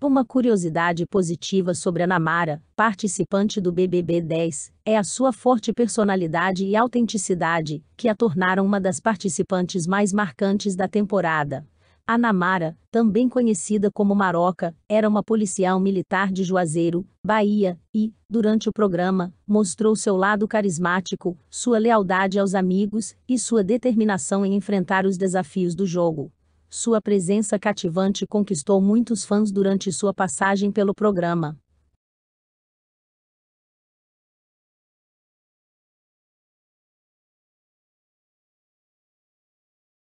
Uma curiosidade positiva sobre a Namara, participante do BBB 10, é a sua forte personalidade e autenticidade, que a tornaram uma das participantes mais marcantes da temporada. A Namara, também conhecida como Maroca, era uma policial militar de Juazeiro, Bahia, e, durante o programa, mostrou seu lado carismático, sua lealdade aos amigos e sua determinação em enfrentar os desafios do jogo. Sua presença cativante conquistou muitos fãs durante sua passagem pelo programa.